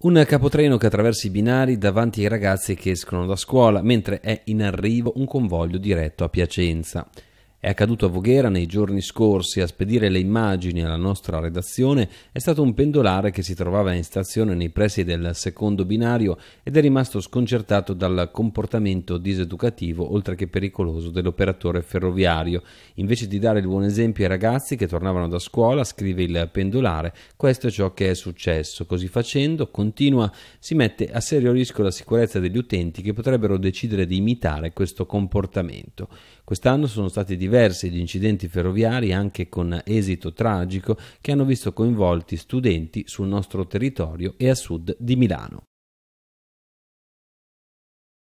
Un capotreno che attraversa i binari davanti ai ragazzi che escono da scuola, mentre è in arrivo un convoglio diretto a Piacenza. È accaduto a Voghera nei giorni scorsi, a spedire le immagini alla nostra redazione è stato un pendolare che si trovava in stazione nei pressi del secondo binario ed è rimasto sconcertato dal comportamento diseducativo oltre che pericoloso dell'operatore ferroviario. Invece di dare il buon esempio ai ragazzi che tornavano da scuola, scrive il pendolare, questo è ciò che è successo. Così facendo, continua, si mette a serio rischio la sicurezza degli utenti che potrebbero decidere di imitare questo comportamento. Quest'anno sono stati diversi gli incidenti ferroviari, anche con esito tragico, che hanno visto coinvolti studenti sul nostro territorio e a sud di Milano.